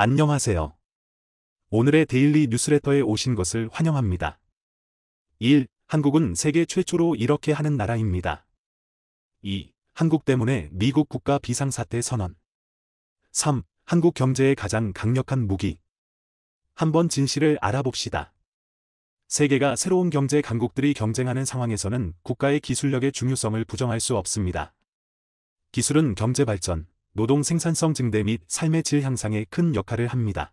안녕하세요. 오늘의 데일리 뉴스레터에 오신 것을 환영합니다. 1. 한국은 세계 최초로 이렇게 하는 나라입니다. 2. 한국 때문에 미국 국가 비상사태 선언. 3. 한국 경제의 가장 강력한 무기. 한번 진실을 알아봅시다. 세계가 새로운 경제 강국들이 경쟁하는 상황에서는 국가의 기술력의 중요성을 부정할 수 없습니다. 기술은 경제 발전, 노동 생산성 증대 및 삶의 질 향상에 큰 역할을 합니다.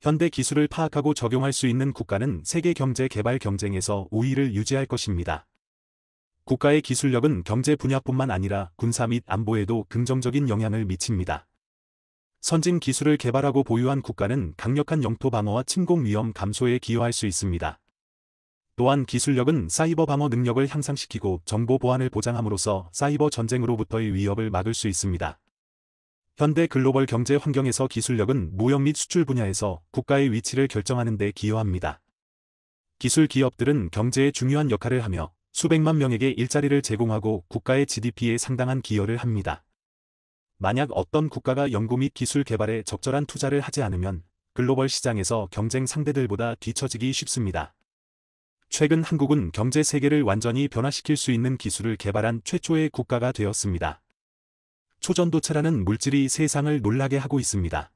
현대 기술을 파악하고 적용할 수 있는 국가는 세계 경제 개발 경쟁에서 우위를 유지할 것입니다. 국가의 기술력은 경제 분야뿐만 아니라 군사 및 안보에도 긍정적인 영향을 미칩니다. 선진 기술을 개발하고 보유한 국가는 강력한 영토 방어와 침공 위험 감소에 기여할 수 있습니다. 또한 기술력은 사이버 방어 능력을 향상시키고 정보 보안을 보장함으로써 사이버 전쟁으로부터의 위협을 막을 수 있습니다. 현대 글로벌 경제 환경에서 기술력은 무역 및 수출 분야에서 국가의 위치를 결정하는 데 기여합니다. 기술 기업들은 경제에 중요한 역할을 하며 수백만 명에게 일자리를 제공하고 국가의 GDP에 상당한 기여를 합니다. 만약 어떤 국가가 연구 및 기술 개발에 적절한 투자를 하지 않으면 글로벌 시장에서 경쟁 상대들보다 뒤처지기 쉽습니다. 최근 한국은 경제 세계를 완전히 변화시킬 수 있는 기술을 개발한 최초의 국가가 되었습니다. 초전도체라는 물질이 세상을 놀라게 하고 있습니다.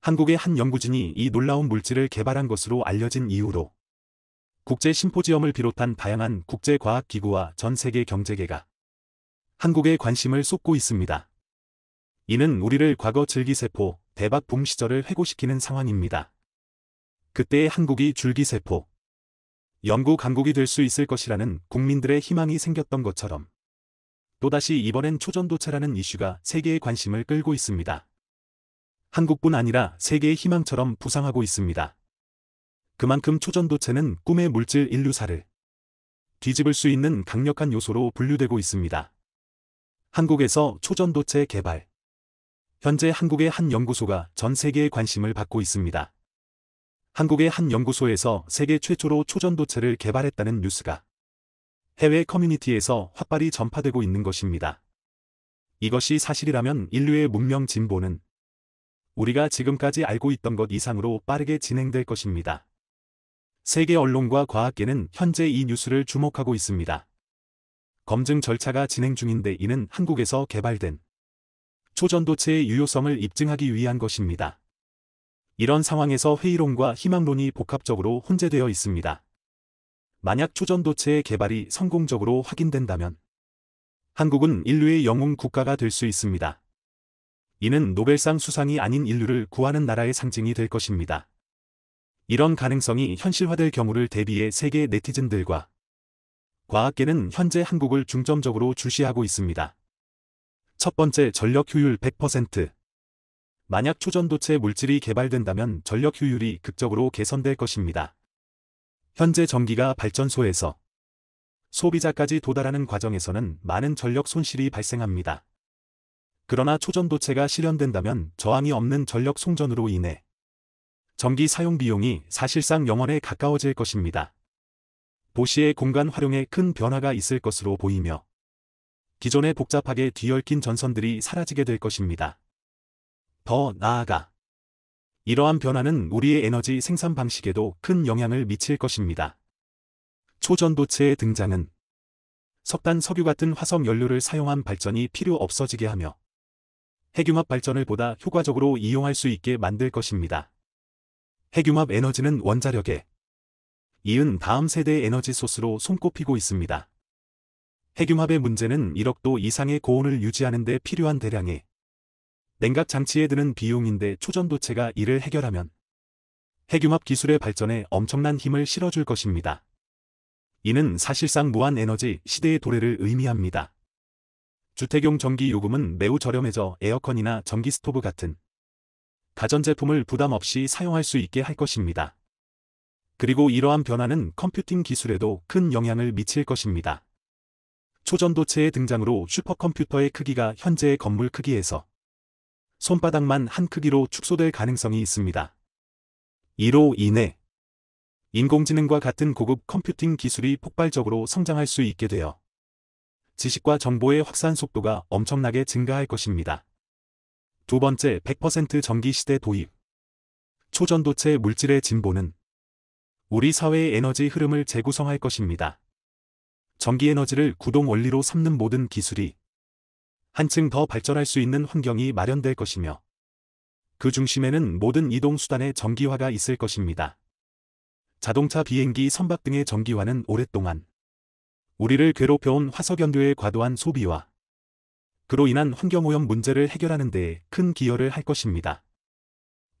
한국의 한 연구진이 이 놀라운 물질을 개발한 것으로 알려진 이후로 국제 심포지엄을 비롯한 다양한 국제과학기구와 전 세계 경제계가 한국의 관심을 쏟고 있습니다. 이는 우리를 과거 줄기세포, 대박붐 시절을 회고시키는 상황입니다. 그때의 한국이 줄기세포, 영국 강국이 될 수 있을 것이라는 국민들의 희망이 생겼던 것처럼 또다시 이번엔 초전도체라는 이슈가 세계의 관심을 끌고 있습니다. 한국뿐 아니라 세계의 희망처럼 부상하고 있습니다. 그만큼 초전도체는 꿈의 물질 인류사를 뒤집을 수 있는 강력한 요소로 분류되고 있습니다. 한국에서 초전도체 개발 현재 한국의 한 연구소가 전 세계의 관심을 받고 있습니다. 한국의 한 연구소에서 세계 최초로 초전도체를 개발했다는 뉴스가 해외 커뮤니티에서 활발히 전파되고 있는 것입니다. 이것이 사실이라면 인류의 문명 진보는 우리가 지금까지 알고 있던 것 이상으로 빠르게 진행될 것입니다. 세계 언론과 과학계는 현재 이 뉴스를 주목하고 있습니다. 검증 절차가 진행 중인데 이는 한국에서 개발된 초전도체의 유효성을 입증하기 위한 것입니다. 이런 상황에서 회의론과 희망론이 복합적으로 혼재되어 있습니다. 만약 초전도체의 개발이 성공적으로 확인된다면 한국은 인류의 영웅 국가가 될 수 있습니다. 이는 노벨상 수상이 아닌 인류를 구하는 나라의 상징이 될 것입니다. 이런 가능성이 현실화될 경우를 대비해 세계 네티즌들과 과학계는 현재 한국을 중점적으로 주시하고 있습니다. 첫 번째 전력 효율 100% 만약 초전도체 물질이 개발된다면 전력 효율이 극적으로 개선될 것입니다. 현재 전기가 발전소에서 소비자까지 도달하는 과정에서는 많은 전력 손실이 발생합니다. 그러나 초전도체가 실현된다면 저항이 없는 전력 송전으로 인해 전기 사용 비용이 사실상 영원에 가까워질 것입니다. 도시의 공간 활용에 큰 변화가 있을 것으로 보이며 기존의 복잡하게 뒤얽힌 전선들이 사라지게 될 것입니다. 더 나아가 이러한 변화는 우리의 에너지 생산 방식에도 큰 영향을 미칠 것입니다. 초전도체의 등장은 석탄 석유 같은 화석 연료를 사용한 발전이 필요 없어지게 하며 핵융합 발전을 보다 효과적으로 이용할 수 있게 만들 것입니다. 핵융합 에너지는 원자력에 이은 다음 세대의 에너지 소스로 손꼽히고 있습니다. 핵융합의 문제는 1억도 이상의 고온을 유지하는 데 필요한 대량의 냉각 장치에 드는 비용인데 초전도체가 이를 해결하면 핵융합 기술의 발전에 엄청난 힘을 실어줄 것입니다. 이는 사실상 무한 에너지 시대의 도래를 의미합니다. 주택용 전기 요금은 매우 저렴해져 에어컨이나 전기 스토브 같은 가전제품을 부담 없이 사용할 수 있게 할 것입니다. 그리고 이러한 변화는 컴퓨팅 기술에도 큰 영향을 미칠 것입니다. 초전도체의 등장으로 슈퍼컴퓨터의 크기가 현재의 건물 크기에서 손바닥만 한 크기로 축소될 가능성이 있습니다. 이로 인해 인공지능과 같은 고급 컴퓨팅 기술이 폭발적으로 성장할 수 있게 되어 지식과 정보의 확산 속도가 엄청나게 증가할 것입니다. 두 번째, 100% 전기 시대 도입. 초전도체 물질의 진보는 우리 사회의 에너지 흐름을 재구성할 것입니다. 전기 에너지를 구동 원리로 삼는 모든 기술이 한층 더 발전할 수 있는 환경이 마련될 것이며 그 중심에는 모든 이동수단의 전기화가 있을 것입니다. 자동차 비행기 선박 등의 전기화는 오랫동안 우리를 괴롭혀온 화석연료의 과도한 소비와 그로 인한 환경오염 문제를 해결하는 데에 큰 기여를 할 것입니다.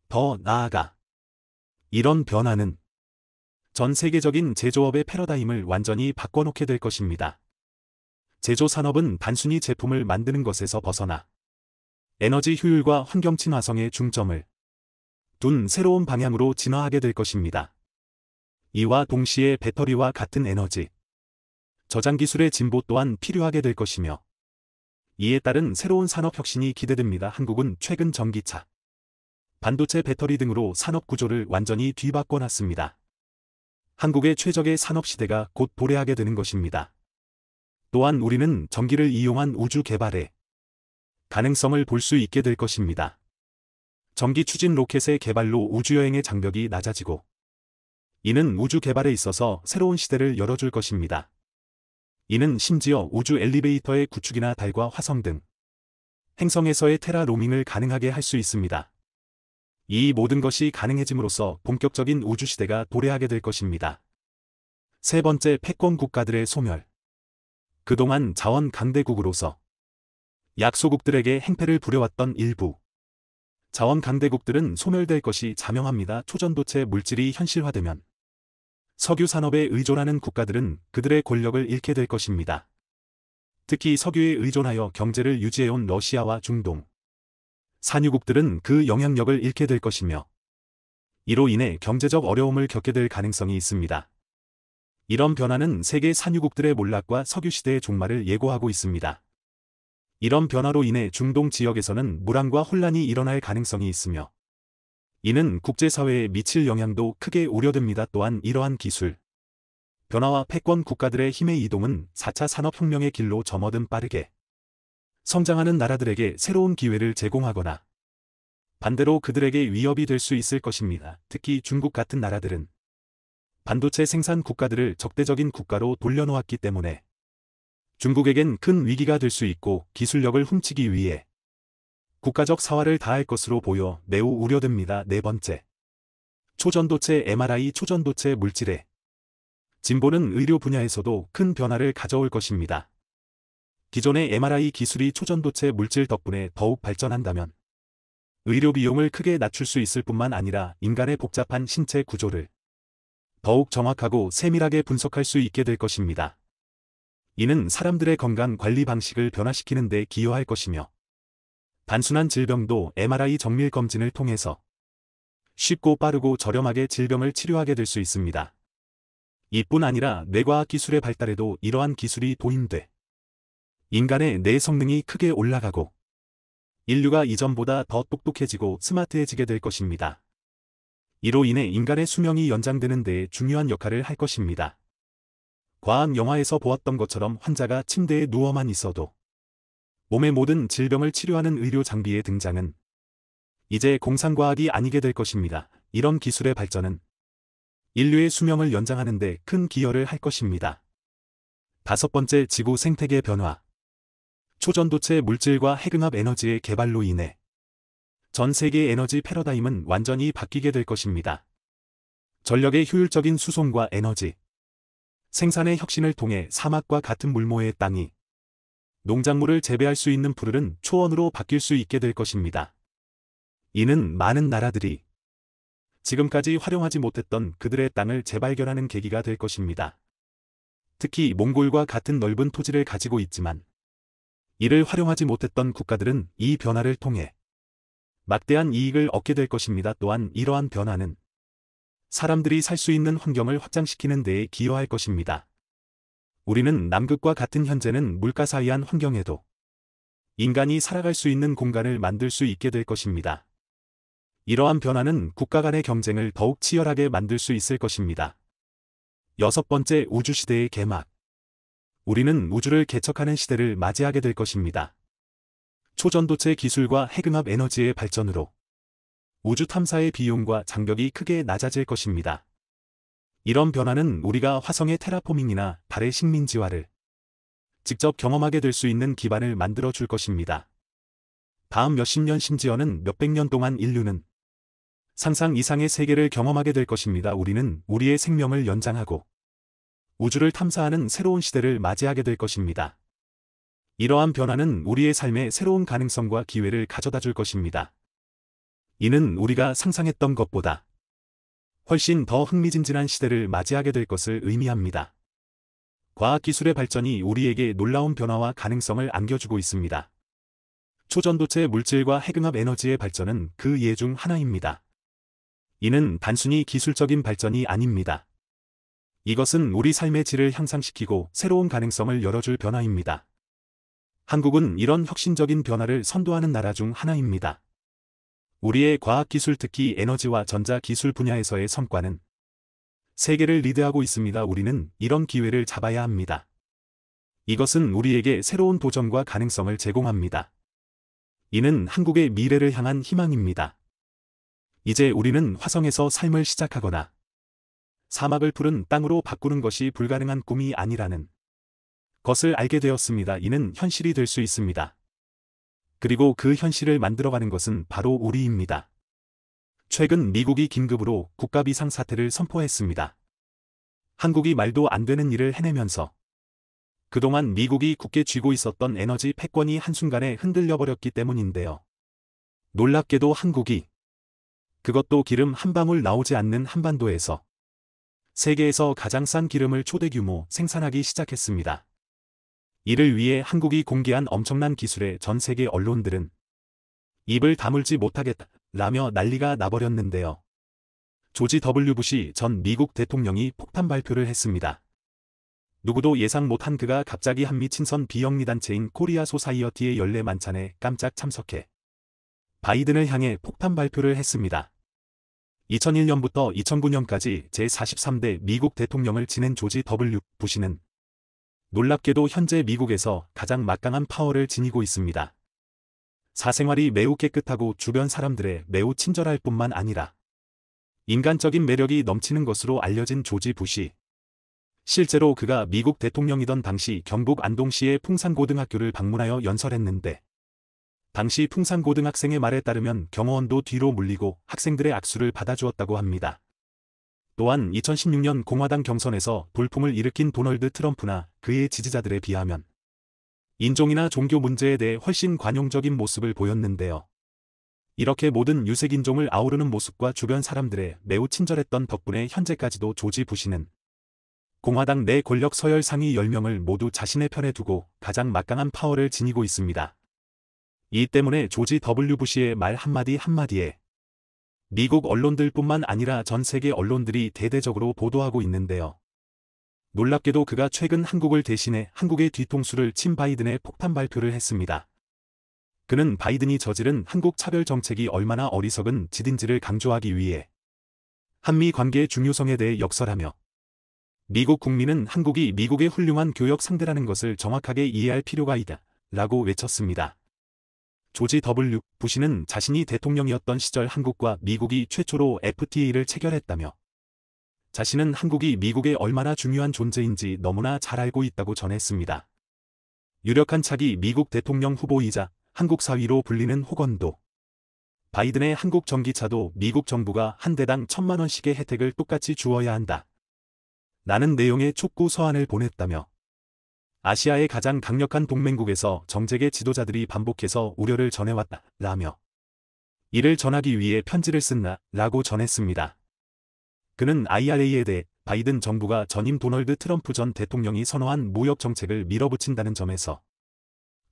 더 나아가 이런 변화는 전 세계적인 제조업의 패러다임을 완전히 바꿔놓게 될 것입니다. 제조산업은 단순히 제품을 만드는 것에서 벗어나 에너지 효율과 환경 친화성에 중점을 둔 새로운 방향으로 진화하게 될 것입니다. 이와 동시에 배터리와 같은 에너지 저장 기술의 진보 또한 필요하게 될 것이며 이에 따른 새로운 산업 혁신이 기대됩니다. 한국은 최근 전기차, 반도체 배터리 등으로 산업 구조를 완전히 뒤바꿔 놨습니다. 한국의 최적의 산업 시대가 곧 도래하게 되는 것입니다. 또한 우리는 전기를 이용한 우주 개발에 가능성을 볼 수 있게 될 것입니다. 전기 추진 로켓의 개발로 우주여행의 장벽이 낮아지고 이는 우주 개발에 있어서 새로운 시대를 열어줄 것입니다. 이는 심지어 우주 엘리베이터의 구축이나 달과 화성 등 행성에서의 테라 로밍을 가능하게 할 수 있습니다. 이 모든 것이 가능해짐으로써 본격적인 우주시대가 도래하게 될 것입니다. 세 번째 패권 국가들의 소멸 그동안 자원 강대국으로서 약소국들에게 행패를 부려왔던 일부 자원 강대국들은 소멸될 것이 자명합니다. 초전도체 물질이 현실화되면 석유 산업에 의존하는 국가들은 그들의 권력을 잃게 될 것입니다. 특히 석유에 의존하여 경제를 유지해온 러시아와 중동, 산유국들은 그 영향력을 잃게 될 것이며 이로 인해 경제적 어려움을 겪게 될 가능성이 있습니다. 이런 변화는 세계 산유국들의 몰락과 석유시대의 종말을 예고하고 있습니다. 이런 변화로 인해 중동 지역에서는 물항과 혼란이 일어날 가능성이 있으며 이는 국제사회에 미칠 영향도 크게 우려됩니다. 또한 이러한 기술, 변화와 패권 국가들의 힘의 이동은 4차 산업혁명의 길로 점어든 빠르게 성장하는 나라들에게 새로운 기회를 제공하거나 반대로 그들에게 위협이 될 수 있을 것입니다. 특히 중국 같은 나라들은 반도체 생산 국가들을 적대적인 국가로 돌려놓았기 때문에 중국에겐 큰 위기가 될 수 있고 기술력을 훔치기 위해 국가적 사활을 다할 것으로 보여 매우 우려됩니다. 네 번째. 초전도체 MRI 초전도체 물질의 진보는 의료 분야에서도 큰 변화를 가져올 것입니다. 기존의 MRI 기술이 초전도체 물질 덕분에 더욱 발전한다면 의료 비용을 크게 낮출 수 있을 뿐만 아니라 인간의 복잡한 신체 구조를 더욱 정확하고 세밀하게 분석할 수 있게 될 것입니다. 이는 사람들의 건강 관리 방식을 변화시키는 데 기여할 것이며 단순한 질병도 MRI 정밀 검진을 통해서 쉽고 빠르고 저렴하게 질병을 치료하게 될 수 있습니다. 이뿐 아니라 뇌과학 기술의 발달에도 이러한 기술이 도인돼 인간의 뇌 성능이 크게 올라가고 인류가 이전보다 더 똑똑해지고 스마트해지게 될 것입니다. 이로 인해 인간의 수명이 연장되는 데 중요한 역할을 할 것입니다. 과학 영화에서 보았던 것처럼 환자가 침대에 누워만 있어도 몸의 모든 질병을 치료하는 의료 장비의 등장은 이제 공상과학이 아니게 될 것입니다. 이런 기술의 발전은 인류의 수명을 연장하는 데 큰 기여를 할 것입니다. 다섯 번째 지구 생태계 변화 초전도체 물질과 핵융합 에너지의 개발로 인해 전 세계 에너지 패러다임은 완전히 바뀌게 될 것입니다. 전력의 효율적인 수송과 에너지, 생산의 혁신을 통해 사막과 같은 물모의 땅이 농작물을 재배할 수 있는 푸을은 초원으로 바뀔 수 있게 될 것입니다. 이는 많은 나라들이 지금까지 활용하지 못했던 그들의 땅을 재발견하는 계기가 될 것입니다. 특히 몽골과 같은 넓은 토지를 가지고 있지만 이를 활용하지 못했던 국가들은 이 변화를 통해 막대한 이익을 얻게 될 것입니다. 또한 이러한 변화는 사람들이 살 수 있는 환경을 확장시키는 데에 기여할 것입니다. 우리는 남극과 같은 현재는 물가사이한 환경에도 인간이 살아갈 수 있는 공간을 만들 수 있게 될 것입니다. 이러한 변화는 국가 간의 경쟁을 더욱 치열하게 만들 수 있을 것입니다. 여섯 번째 우주시대의 개막 우리는 우주를 개척하는 시대를 맞이하게 될 것입니다. 초전도체 기술과 핵융합 에너지의 발전으로 우주 탐사의 비용과 장벽이 크게 낮아질 것입니다. 이런 변화는 우리가 화성의 테라포밍이나 달의 식민지화를 직접 경험하게 될 수 있는 기반을 만들어 줄 것입니다. 다음 몇십 년 심지어는 몇백 년 동안 인류는 상상 이상의 세계를 경험하게 될 것입니다. 우리는 우리의 생명을 연장하고 우주를 탐사하는 새로운 시대를 맞이하게 될 것입니다. 이러한 변화는 우리의 삶에 새로운 가능성과 기회를 가져다 줄 것입니다. 이는 우리가 상상했던 것보다 훨씬 더 흥미진진한 시대를 맞이하게 될 것을 의미합니다. 과학기술의 발전이 우리에게 놀라운 변화와 가능성을 안겨주고 있습니다. 초전도체 물질과 핵융합 에너지의 발전은 그 예 중 하나입니다. 이는 단순히 기술적인 발전이 아닙니다. 이것은 우리 삶의 질을 향상시키고 새로운 가능성을 열어줄 변화입니다. 한국은 이런 혁신적인 변화를 선도하는 나라 중 하나입니다. 우리의 과학기술 특히 에너지와 전자기술 분야에서의 성과는 세계를 리드하고 있습니다. 우리는 이런 기회를 잡아야 합니다. 이것은 우리에게 새로운 도전과 가능성을 제공합니다. 이는 한국의 미래를 향한 희망입니다. 이제 우리는 화성에서 삶을 시작하거나 사막을 푸른 땅으로 바꾸는 것이 불가능한 꿈이 아니라는 것을 알게 되었습니다. 이는 현실이 될 수 있습니다. 그리고 그 현실을 만들어가는 것은 바로 우리입니다. 최근 미국이 긴급으로 국가비상 사태를 선포했습니다. 한국이 말도 안 되는 일을 해내면서 그동안 미국이 굳게 쥐고 있었던 에너지 패권이 한순간에 흔들려 버렸기 때문인데요. 놀랍게도 한국이 그것도 기름 한 방울 나오지 않는 한반도에서 세계에서 가장 싼 기름을 초대 규모 생산하기 시작했습니다. 이를 위해 한국이 공개한 엄청난 기술에 전 세계 언론들은 입을 다물지 못하겠다라며 난리가 나버렸는데요. 조지 W. 부시 전 미국 대통령이 폭탄 발표를 했습니다. 누구도 예상 못한 그가 갑자기 한미 친선 비영리단체인 코리아 소사이어티의 연례 만찬에 깜짝 참석해 바이든을 향해 폭탄 발표를 했습니다. 2001년부터 2009년까지 제43대 미국 대통령을 지낸 조지 W. 부시는 놀랍게도 현재 미국에서 가장 막강한 파워를 지니고 있습니다. 사생활이 매우 깨끗하고 주변 사람들의 매우 친절할 뿐만 아니라 인간적인 매력이 넘치는 것으로 알려진 조지 부시. 실제로 그가 미국 대통령이던 당시 경북 안동시의 풍산고등학교를 방문하여 연설했는데 당시 풍산고등학생의 말에 따르면 경호원도 뒤로 물리고 학생들의 악수를 받아주었다고 합니다. 또한 2016년 공화당 경선에서 돌풍을 일으킨 도널드 트럼프나 그의 지지자들에 비하면 인종이나 종교 문제에 대해 훨씬 관용적인 모습을 보였는데요. 이렇게 모든 유색인종을 아우르는 모습과 주변 사람들의 매우 친절했던 덕분에 현재까지도 조지 부시는 공화당 내 권력 서열 상위 10명을 모두 자신의 편에 두고 가장 막강한 파워를 지니고 있습니다. 이 때문에 조지 W 부시의 말 한마디 한마디에 미국 언론들뿐만 아니라 전 세계 언론들이 대대적으로 보도하고 있는데요. 놀랍게도 그가 최근 한국을 대신해 한국의 뒤통수를 친 바이든의 폭탄 발표를 했습니다. 그는 바이든이 저지른 한국 차별 정책이 얼마나 어리석은 지인지를 강조하기 위해 한미 관계의 중요성에 대해 역설하며 미국 국민은 한국이 미국의 훌륭한 교역 상대라는 것을 정확하게 이해할 필요가 있다 라고 외쳤습니다. 조지 W. 부시는 자신이 대통령이었던 시절 한국과 미국이 최초로 FTA를 체결했다며 자신은 한국이 미국에 얼마나 중요한 존재인지 너무나 잘 알고 있다고 전했습니다. 유력한 차기 미국 대통령 후보이자 한국 사위로 불리는 호건도 바이든의 한국 전기차도 미국 정부가 한 대당 천만 원씩의 혜택을 똑같이 주어야 한다. 나는 내용의 촉구 서한을 보냈다며 아시아의 가장 강력한 동맹국에서 정책의 지도자들이 반복해서 우려를 전해왔다. 라며 이를 전하기 위해 편지를 쓴다 라고 전했습니다. 그는 IRA에 대해 바이든 정부가 전임 도널드 트럼프 전 대통령이 선호한 무역 정책을 밀어붙인다는 점에서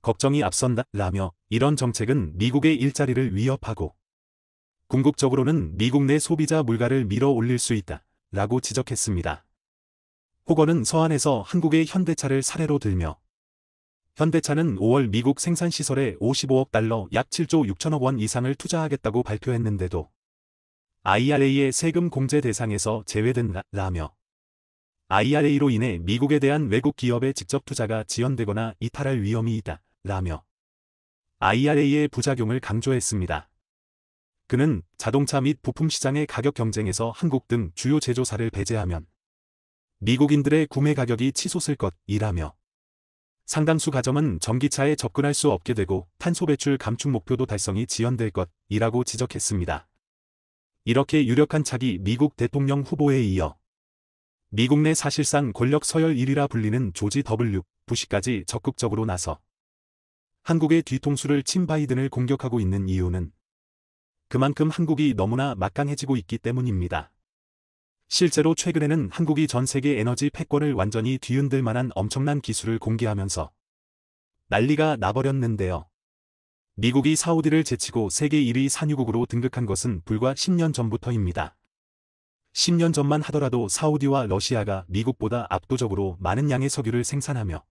걱정이 앞선다 라며 이런 정책은 미국의 일자리를 위협하고 궁극적으로는 미국 내 소비자 물가를 밀어 올릴 수 있다 라고 지적했습니다. 호건은 서안에서 한국의 현대차를 사례로 들며 현대차는 5월 미국 생산시설에 55억 달러 약 7조 6천억 원 이상을 투자하겠다고 발표했는데도 IRA의 세금 공제 대상에서 제외된라며 IRA로 인해 미국에 대한 외국 기업의 직접 투자가 지연되거나 이탈할 위험이 있다 라며 IRA의 부작용을 강조했습니다. 그는 자동차 및 부품 시장의 가격 경쟁에서 한국 등 주요 제조사를 배제하면 미국인들의 구매 가격이 치솟을 것이라며 상당수 가정은 전기차에 접근할 수 없게 되고 탄소 배출 감축 목표도 달성이 지연될 것이라고 지적했습니다. 이렇게 유력한 차기 미국 대통령 후보에 이어 미국 내 사실상 권력 서열 1위라 불리는 조지 W. 부시까지 적극적으로 나서 한국의 뒤통수를 친 바이든을 공격하고 있는 이유는 그만큼 한국이 너무나 막강해지고 있기 때문입니다. 실제로 최근에는 한국이 전 세계 에너지 패권을 완전히 뒤흔들 만한 엄청난 기술을 공개하면서 난리가 나버렸는데요. 미국이 사우디를 제치고 세계 1위 산유국으로 등극한 것은 불과 10년 전부터입니다. 10년 전만 하더라도 사우디와 러시아가 미국보다 압도적으로 많은 양의 석유를 생산하며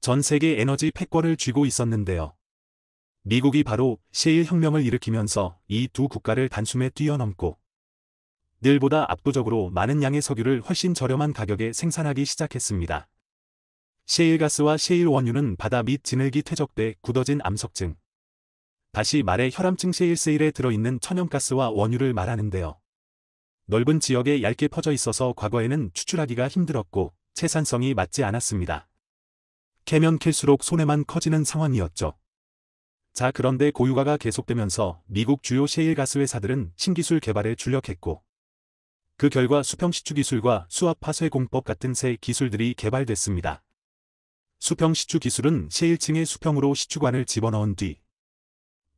전 세계 에너지 패권을 쥐고 있었는데요. 미국이 바로 셰일 혁명을 일으키면서 이 두 국가를 단숨에 뛰어넘고 늘보다 압도적으로 많은 양의 석유를 훨씬 저렴한 가격에 생산하기 시작했습니다. 셰일가스와 셰일원유는 바다 및 진흙이 퇴적돼 굳어진 암석증. 다시 말해 혈암증 셰일세일에 들어있는 천연가스와 원유를 말하는데요. 넓은 지역에 얇게 퍼져 있어서 과거에는 추출하기가 힘들었고 채산성이 맞지 않았습니다. 캐면 캘수록 손해만 커지는 상황이었죠. 자 그런데 고유가가 계속되면서 미국 주요 셰일가스 회사들은 신기술 개발에 주력했고 그 결과 수평시추 기술과 수압 파쇄 공법 같은 새 기술들이 개발됐습니다. 수평 시추 기술은 시1층의 수평으로 시추관을 집어넣은 뒤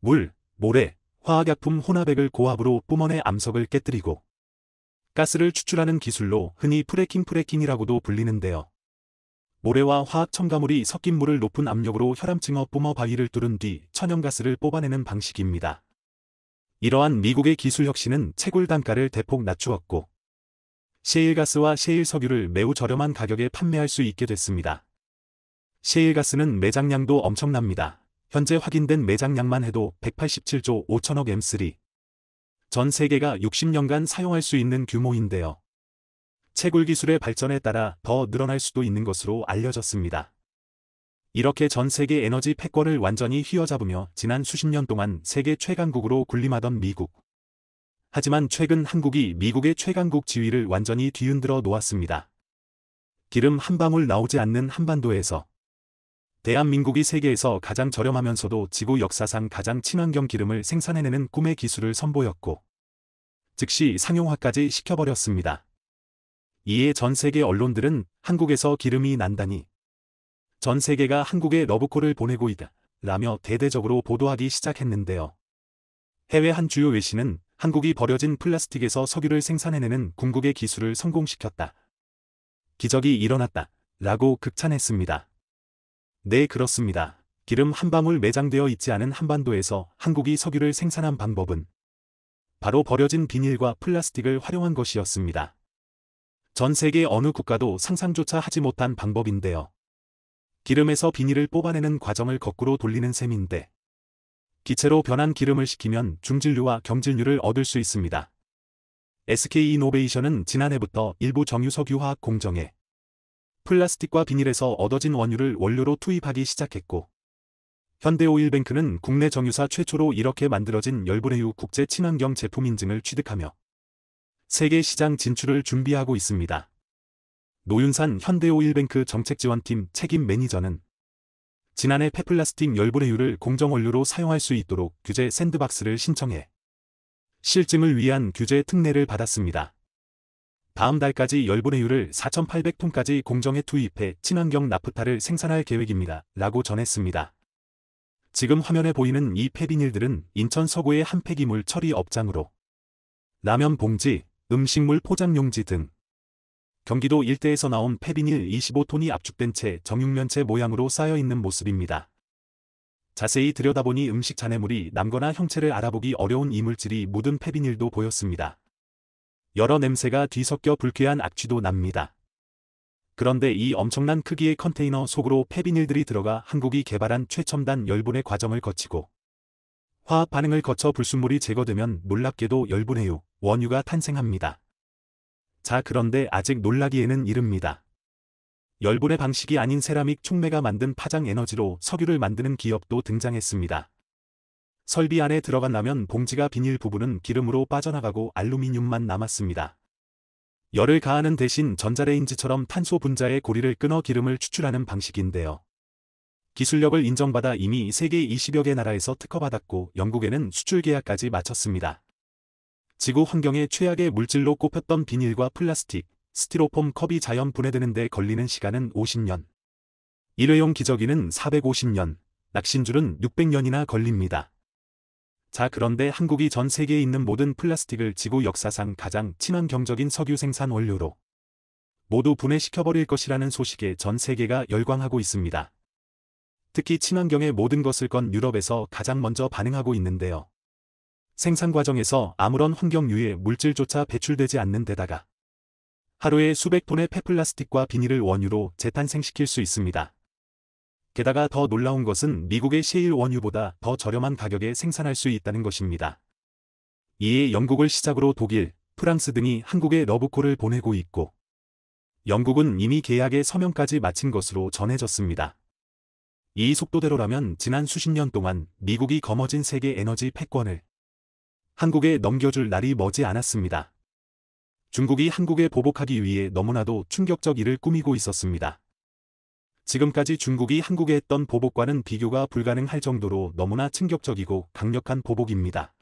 물, 모래, 화학약품 혼합액을 고압으로 뿜어내 암석을 깨뜨리고 가스를 추출하는 기술로 흔히 프레킹 프레킹이라고도 불리는데요. 모래와 화학 첨가물이 섞인 물을 높은 압력으로 혈암증어 뿜어 바위를 뚫은 뒤 천연가스를 뽑아내는 방식입니다. 이러한 미국의 기술 혁신은 채굴 단가를 대폭 낮추었고 셰일가스와 셰일석유를 매우 저렴한 가격에 판매할 수 있게 됐습니다. 셰일가스는 매장량도 엄청납니다. 현재 확인된 매장량만 해도 187조 5천억 M3 전 세계가 60년간 사용할 수 있는 규모인데요. 채굴 기술의 발전에 따라 더 늘어날 수도 있는 것으로 알려졌습니다. 이렇게 전 세계 에너지 패권을 완전히 휘어잡으며 지난 수십 년 동안 세계 최강국으로 군림하던 미국. 하지만 최근 한국이 미국의 최강국 지위를 완전히 뒤흔들어 놓았습니다. 기름 한 방울 나오지 않는 한반도에서 대한민국이 세계에서 가장 저렴하면서도 지구 역사상 가장 친환경 기름을 생산해내는 꿈의 기술을 선보였고 즉시 상용화까지 시켜버렸습니다. 이에 전 세계 언론들은 한국에서 기름이 난다니 전 세계가 한국에 러브콜을 보내고 있다. 라며 대대적으로 보도하기 시작했는데요. 해외 한 주요 외신은 한국이 버려진 플라스틱에서 석유를 생산해내는 궁극의 기술을 성공시켰다. 기적이 일어났다. 라고 극찬했습니다. 네 그렇습니다. 기름 한 방울 매장되어 있지 않은 한반도에서 한국이 석유를 생산한 방법은 바로 버려진 비닐과 플라스틱을 활용한 것이었습니다. 전 세계 어느 국가도 상상조차 하지 못한 방법인데요. 기름에서 비닐을 뽑아내는 과정을 거꾸로 돌리는 셈인데 기체로 변한 기름을 식히면 중진류와 경진류를 얻을 수 있습니다. SK 이노베이션은 지난해부터 일부 정유석유화학 공정에 플라스틱과 비닐에서 얻어진 원유를 원료로 투입하기 시작했고 현대오일뱅크는 국내 정유사 최초로 이렇게 만들어진 열분해유 국제 친환경 제품 인증을 취득하며 세계 시장 진출을 준비하고 있습니다. 노윤산 현대오일뱅크 정책지원팀 책임 매니저는 지난해 페플라스틱 열분해유를 공정원료로 사용할 수 있도록 규제 샌드박스를 신청해 실증을 위한 규제 특례를 받았습니다. 다음 달까지 열분해유를 4,800톤까지 공정에 투입해 친환경 나프타를 생산할 계획입니다. 라고 전했습니다. 지금 화면에 보이는 이 폐비닐들은 인천 서구의 한 폐기물 처리 업장으로 라면 봉지, 음식물 포장용지 등 경기도 일대에서 나온 페비닐 25톤이 압축된 채 정육면체 모양으로 쌓여있는 모습입니다. 자세히 들여다보니 음식 잔해물이 남거나 형체를 알아보기 어려운 이물질이 묻은 페비닐도 보였습니다. 여러 냄새가 뒤섞여 불쾌한 악취도 납니다. 그런데 이 엄청난 크기의 컨테이너 속으로 페비닐들이 들어가 한국이 개발한 최첨단 열분의 과정을 거치고 화학 반응을 거쳐 불순물이 제거되면 놀랍게도 열분해유, 원유가 탄생합니다. 자 그런데 아직 놀라기에는 이릅니다. 열분의 방식이 아닌 세라믹 촉매가 만든 파장 에너지로 석유를 만드는 기업도 등장했습니다. 설비 안에 들어간 라면 봉지가 비닐 부분은 기름으로 빠져나가고 알루미늄만 남았습니다. 열을 가하는 대신 전자레인지처럼 탄소 분자의 고리를 끊어 기름을 추출하는 방식인데요. 기술력을 인정받아 이미 세계 20여 개 나라에서 특허받았고 영국에는 수출 계약까지 마쳤습니다. 지구 환경에 최악의 물질로 꼽혔던 비닐과 플라스틱, 스티로폼 컵이 자연 분해되는 데 걸리는 시간은 50년. 일회용 기저귀는 450년, 낚신줄은 600년이나 걸립니다. 자 그런데 한국이 전 세계에 있는 모든 플라스틱을 지구 역사상 가장 친환경적인 석유 생산 원료로 모두 분해시켜버릴 것이라는 소식에 전 세계가 열광하고 있습니다. 특히 친환경의 모든 것을 건 유럽에서 가장 먼저 반응하고 있는데요. 생산 과정에서 아무런 환경 유해 물질조차 배출되지 않는 데다가 하루에 수백 톤의 폐플라스틱과 비닐을 원유로 재탄생시킬 수 있습니다. 게다가 더 놀라운 것은 미국의 셰일 원유보다 더 저렴한 가격에 생산할 수 있다는 것입니다. 이에 영국을 시작으로 독일, 프랑스 등이 한국에 러브콜을 보내고 있고 영국은 이미 계약의 서명까지 마친 것으로 전해졌습니다. 이 속도대로라면 지난 수십 년 동안 미국이 거머쥔 세계 에너지 패권을 한국에 넘겨줄 날이 머지 않았습니다. 중국이 한국에 보복하기 위해 너무나도 충격적 일을 꾸미고 있었습니다. 지금까지 중국이 한국에 했던 보복과는 비교가 불가능할 정도로 너무나 충격적이고 강력한 보복입니다.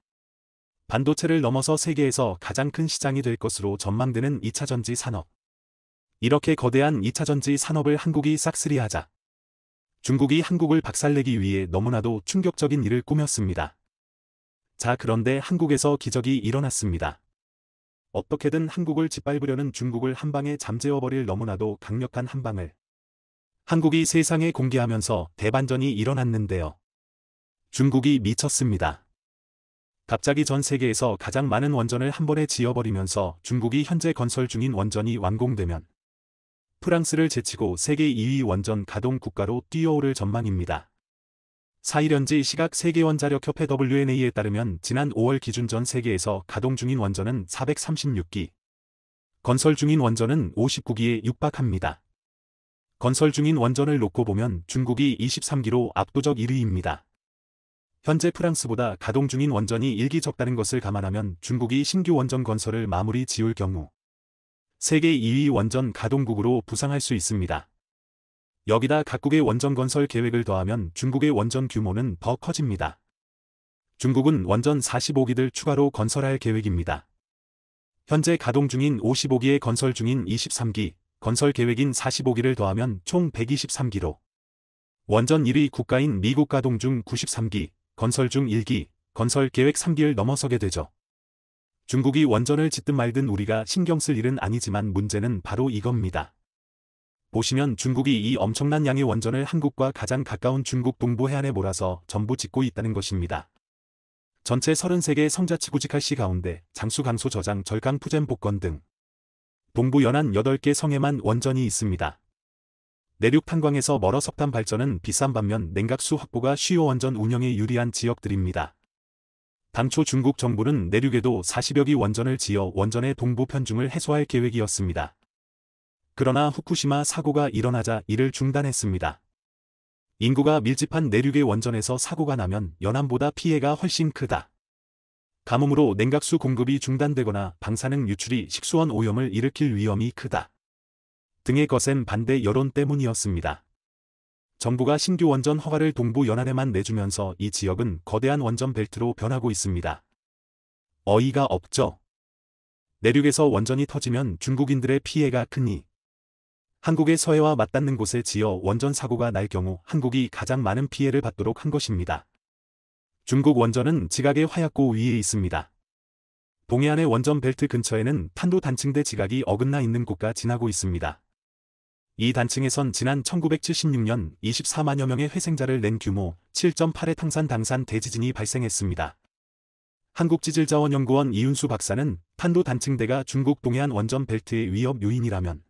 반도체를 넘어서 세계에서 가장 큰 시장이 될 것으로 전망되는 2차전지 산업. 이렇게 거대한 2차전지 산업을 한국이 싹쓸이하자. 중국이 한국을 박살내기 위해 너무나도 충격적인 일을 꾸몄습니다. 자 그런데 한국에서 기적이 일어났습니다. 어떻게든 한국을 짓밟으려는 중국을 한방에 잠재워버릴 너무나도 강력한 한방을 한국이 세상에 공개하면서 대반전이 일어났는데요. 중국이 미쳤습니다. 갑자기 전 세계에서 가장 많은 원전을 한 번에 지어버리면서 중국이 현재 건설 중인 원전이 완공되면 프랑스를 제치고 세계 2위 원전 가동 국가로 뛰어오를 전망입니다. 4일연지 시각 세계원자력협회 WNA에 따르면 지난 5월 기준 전 세계에서 가동 중인 원전은 436기, 건설 중인 원전은 59기에 육박합니다. 건설 중인 원전을 놓고 보면 중국이 23기로 압도적 1위입니다. 현재 프랑스보다 가동 중인 원전이 일기 적다는 것을 감안하면 중국이 신규 원전 건설을 마무리 지을 경우 세계 2위 원전 가동국으로 부상할 수 있습니다. 여기다 각국의 원전 건설 계획을 더하면 중국의 원전 규모는 더 커집니다. 중국은 원전 45기를 추가로 건설할 계획입니다. 현재 가동 중인 55기에 건설 중인 23기, 건설 계획인 45기를 더하면 총 123기로 원전 1위 국가인 미국 가동 중 93기, 건설 중 1기, 건설 계획 3기를 넘어서게 되죠. 중국이 원전을 짓든 말든 우리가 신경 쓸 일은 아니지만 문제는 바로 이겁니다. 보시면 중국이 이 엄청난 양의 원전을 한국과 가장 가까운 중국 동부 해안에 몰아서 전부 짓고 있다는 것입니다. 전체 3 3개 성자치구직할시 가운데 장수강소 저장 절강 푸젠 복건 등 동부 연안 8개 성에만 원전이 있습니다. 내륙 탄광에서 멀어 석탄 발전은 비싼 반면 냉각수 확보가 쉬워 원전 운영에 유리한 지역들입니다. 당초 중국 정부는 내륙에도 40여 기 원전을 지어 원전의 동부 편중을 해소할 계획이었습니다. 그러나 후쿠시마 사고가 일어나자 이를 중단했습니다. 인구가 밀집한 내륙의 원전에서 사고가 나면 연안보다 피해가 훨씬 크다. 가뭄으로 냉각수 공급이 중단되거나 방사능 유출이 식수원 오염을 일으킬 위험이 크다. 등의 것센 반대 여론 때문이었습니다. 정부가 신규 원전 허가를 동부 연안에만 내주면서 이 지역은 거대한 원전 벨트로 변하고 있습니다. 어이가 없죠. 내륙에서 원전이 터지면 중국인들의 피해가 크니 한국의 서해와 맞닿는 곳에 지어 원전 사고가 날 경우 한국이 가장 많은 피해를 받도록 한 것입니다. 중국 원전은 지각의 화약고 위에 있습니다. 동해안의 원전 벨트 근처에는 탄도 단층대 지각이 어긋나 있는 곳과 지나고 있습니다. 이 단층에선 지난 1976년 24만여 명의 회생자를 낸 규모 7.8의 탕산 당산 대지진이 발생했습니다. 한국지질자원연구원 이윤수 박사는 탄도 단층대가 중국 동해안 원전 벨트의 위협 요인이라면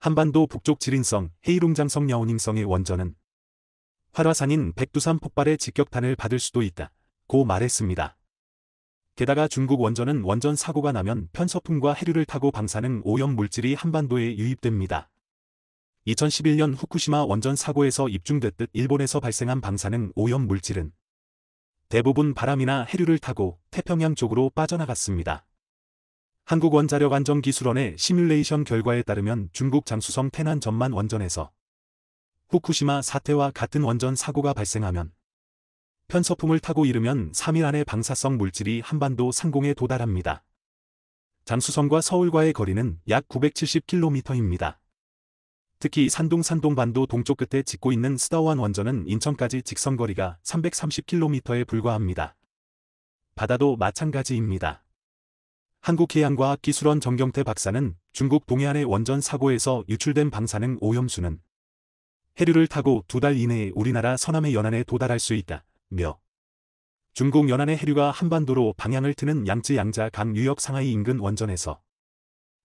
한반도 북쪽 지린성, 헤이룽장성 여오닝성의 원전은 활화산인 백두산 폭발의 직격탄을 받을 수도 있다. 고 말했습니다. 게다가 중국 원전은 원전 사고가 나면 편서풍과 해류를 타고 방사능 오염 물질이 한반도에 유입됩니다. 2011년 후쿠시마 원전 사고에서 입증됐듯 일본에서 발생한 방사능 오염 물질은 대부분 바람이나 해류를 타고 태평양 쪽으로 빠져나갔습니다. 한국원자력안전기술원의 시뮬레이션 결과에 따르면 중국 장수성 태난 전만 원전에서 후쿠시마 사태와 같은 원전 사고가 발생하면 편서풍을 타고 이르면 3일 안에 방사성 물질이 한반도 상공에 도달합니다. 장수성과 서울과의 거리는 약 970km입니다. 특히 산동 산동반도 동쪽 끝에 짓고 있는 스다원 원전은 인천까지 직선거리가 330km에 불과합니다. 바다도 마찬가지입니다. 한국해양과학기술원 정경태 박사는 중국 동해안의 원전 사고에서 유출된 방사능 오염수는 해류를 타고 두 달 이내에 우리나라 서남해 연안에 도달할 수 있다. 며 중국 연안의 해류가 한반도로 방향을 트는 양쯔 양자 강 뉴욕 상하이 인근 원전에서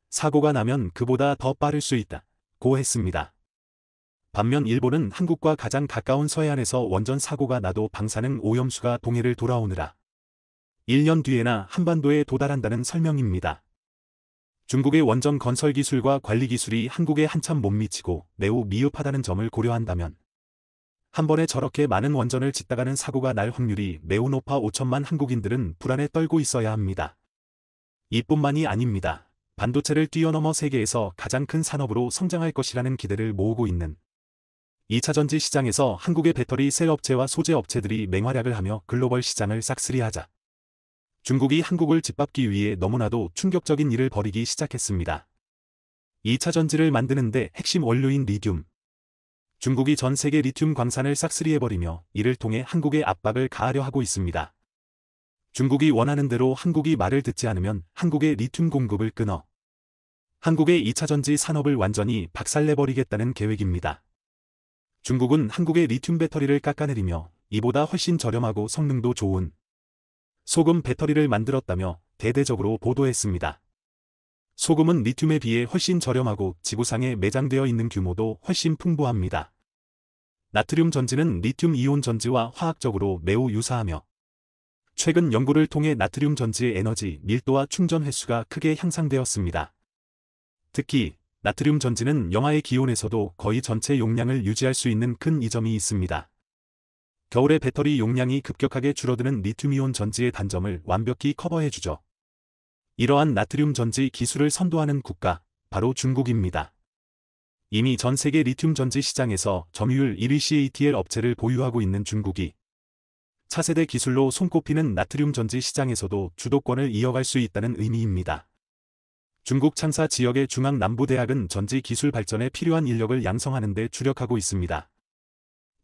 사고가 나면 그보다 더 빠를 수 있다. 고 했습니다. 반면 일본은 한국과 가장 가까운 서해안에서 원전 사고가 나도 방사능 오염수가 동해를 돌아오느라 1년 뒤에나 한반도에 도달한다는 설명입니다. 중국의 원전 건설 기술과 관리 기술이 한국에 한참 못 미치고 매우 미흡하다는 점을 고려한다면 한 번에 저렇게 많은 원전을 짓다가는 사고가 날 확률이 매우 높아 5천만 한국인들은 불안에 떨고 있어야 합니다. 이뿐만이 아닙니다. 반도체를 뛰어넘어 세계에서 가장 큰 산업으로 성장할 것이라는 기대를 모으고 있는 2차 전지 시장에서 한국의 배터리 셀 업체와 소재 업체들이 맹활약을 하며 글로벌 시장을 싹쓸이하자 중국이 한국을 짓밟기 위해 너무나도 충격적인 일을 벌이기 시작했습니다. 2차 전지를 만드는데 핵심 원료인 리튬. 중국이 전 세계 리튬 광산을 싹쓸이해버리며 이를 통해 한국에 압박을 가하려 하고 있습니다. 중국이 원하는 대로 한국이 말을 듣지 않으면 한국의 리튬 공급을 끊어 한국의 2차 전지 산업을 완전히 박살내버리겠다는 계획입니다. 중국은 한국의 리튬 배터리를 깎아내리며 이보다 훨씬 저렴하고 성능도 좋은 소금 배터리를 만들었다며 대대적으로 보도했습니다. 소금은 리튬에 비해 훨씬 저렴하고 지구상에 매장되어 있는 규모도 훨씬 풍부합니다. 나트륨 전지는 리튬 이온 전지와 화학적으로 매우 유사하며 최근 연구를 통해 나트륨 전지의 에너지 밀도와 충전 횟수가 크게 향상되었습니다. 특히 나트륨 전지는 영하의 기온에서도 거의 전체 용량을 유지할 수 있는 큰 이점이 있습니다. 겨울에 배터리 용량이 급격하게 줄어드는 리튬이온 전지의 단점을 완벽히 커버해주죠. 이러한 나트륨 전지 기술을 선도하는 국가, 바로 중국입니다. 이미 전 세계 리튬 전지 시장에서 점유율 1위 CATL 업체를 보유하고 있는 중국이 차세대 기술로 손꼽히는 나트륨 전지 시장에서도 주도권을 이어갈 수 있다는 의미입니다. 중국 창사 지역의 중앙남부대학은 전지 기술 발전에 필요한 인력을 양성하는 데 주력하고 있습니다.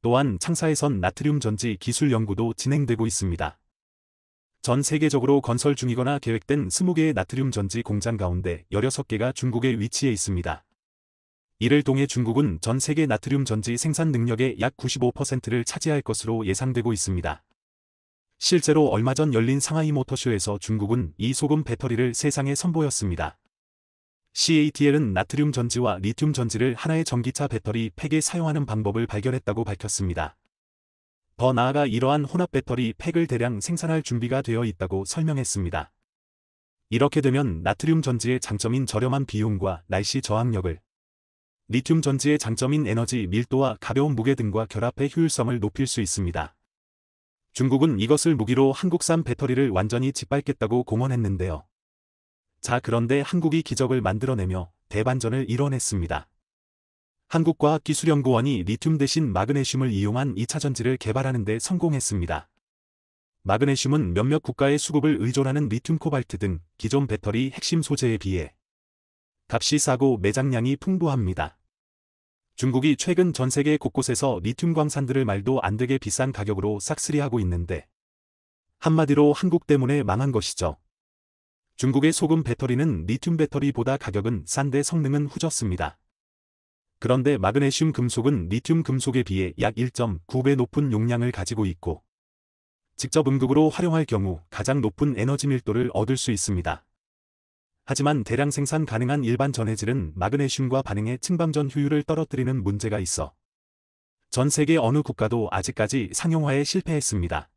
또한 창사에선 나트륨 전지 기술 연구도 진행되고 있습니다. 전 세계적으로 건설 중이거나 계획된 20개의 나트륨 전지 공장 가운데 16개가 중국에 위치해 있습니다. 이를 통해 중국은 전 세계 나트륨 전지 생산 능력의 약 95%를 차지할 것으로 예상되고 있습니다. 실제로 얼마 전 열린 상하이 모터쇼에서 중국은 이 소금 배터리를 세상에 선보였습니다. CATL은 나트륨 전지와 리튬 전지를 하나의 전기차 배터리 팩에 사용하는 방법을 발견했다고 밝혔습니다. 더 나아가 이러한 혼합 배터리 팩을 대량 생산할 준비가 되어 있다고 설명했습니다. 이렇게 되면 나트륨 전지의 장점인 저렴한 비용과 날씨 저항력을 리튬 전지의 장점인 에너지 밀도와 가벼운 무게 등과 결합해 효율성을 높일 수 있습니다. 중국은 이것을 무기로 한국산 배터리를 완전히 짓밟겠다고 공언했는데요. 자 그런데 한국이 기적을 만들어내며 대반전을 이뤄냈습니다. 한국과학기술연구원이 리튬 대신 마그네슘을 이용한 2차전지를 개발하는 데 성공했습니다. 마그네슘은 몇몇 국가의 수급을 의존하는 리튬 코발트 등 기존 배터리 핵심 소재에 비해 값이 싸고 매장량이 풍부합니다. 중국이 최근 전 세계 곳곳에서 리튬 광산들을 말도 안 되게 비싼 가격으로 싹쓸이하고 있는데 한마디로 한국 때문에 망한 것이죠. 중국의 소금 배터리는 리튬 배터리보다 가격은 싼데 성능은 후졌습니다. 그런데 마그네슘 금속은 리튬 금속에 비해 약 1.9배 높은 용량을 가지고 있고 직접 음극으로 활용할 경우 가장 높은 에너지 밀도를 얻을 수 있습니다. 하지만 대량 생산 가능한 일반 전해질은 마그네슘과 반응해 층방전 효율을 떨어뜨리는 문제가 있어 전 세계 어느 국가도 아직까지 상용화에 실패했습니다.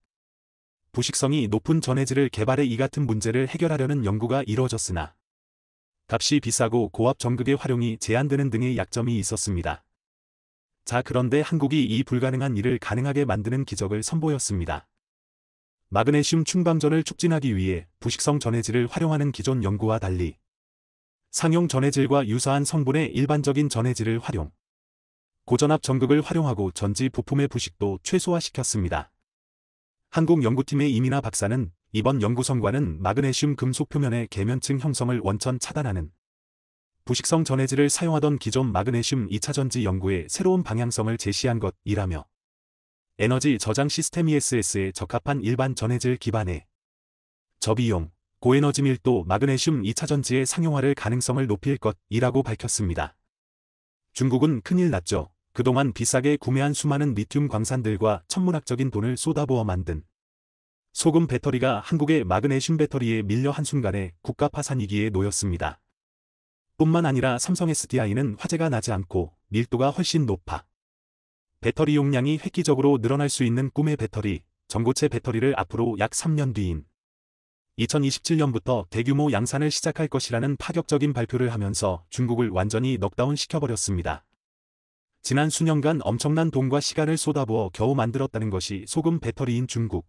부식성이 높은 전해질을 개발해 이 같은 문제를 해결하려는 연구가 이루어졌으나 값이 비싸고 고압 전극의 활용이 제한되는 등의 약점이 있었습니다. 자 그런데 한국이 이 불가능한 일을 가능하게 만드는 기적을 선보였습니다. 마그네슘 충방전을 촉진하기 위해 부식성 전해질을 활용하는 기존 연구와 달리 상용 전해질과 유사한 성분의 일반적인 전해질을 활용 고전압 전극을 활용하고 전지 부품의 부식도 최소화시켰습니다. 한국연구팀의 이민아 박사는 이번 연구 성과는 마그네슘 금속 표면의 계면층 형성을 원천 차단하는 부식성 전해질을 사용하던 기존 마그네슘 2차전지 연구에 새로운 방향성을 제시한 것이라며 에너지 저장 시스템 ESS에 적합한 일반 전해질 기반의 저비용, 고에너지 밀도 마그네슘 2차전지의 상용화를 가능성을 높일 것이라고 밝혔습니다. 중국은 큰일 났죠. 그동안 비싸게 구매한 수많은 리튬 광산들과 천문학적인 돈을 쏟아부어 만든 소금 배터리가 한국의 마그네슘 배터리에 밀려 한순간에 국가 파산위기에 놓였습니다. 뿐만 아니라 삼성 SDI는 화재가 나지 않고 밀도가 훨씬 높아 배터리 용량이 획기적으로 늘어날 수 있는 꿈의 배터리, 전고체 배터리를 앞으로 약 3년 뒤인 2027년부터 대규모 양산을 시작할 것이라는 파격적인 발표를 하면서 중국을 완전히 넉다운 시켜버렸습니다. 지난 수년간 엄청난 돈과 시간을 쏟아부어 겨우 만들었다는 것이 소금 배터리인 중국.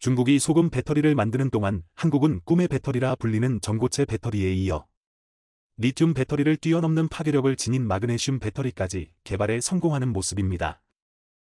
중국이 소금 배터리를 만드는 동안 한국은 꿈의 배터리라 불리는 전고체 배터리에 이어 리튬 배터리를 뛰어넘는 파괴력을 지닌 마그네슘 배터리까지 개발에 성공하는 모습입니다.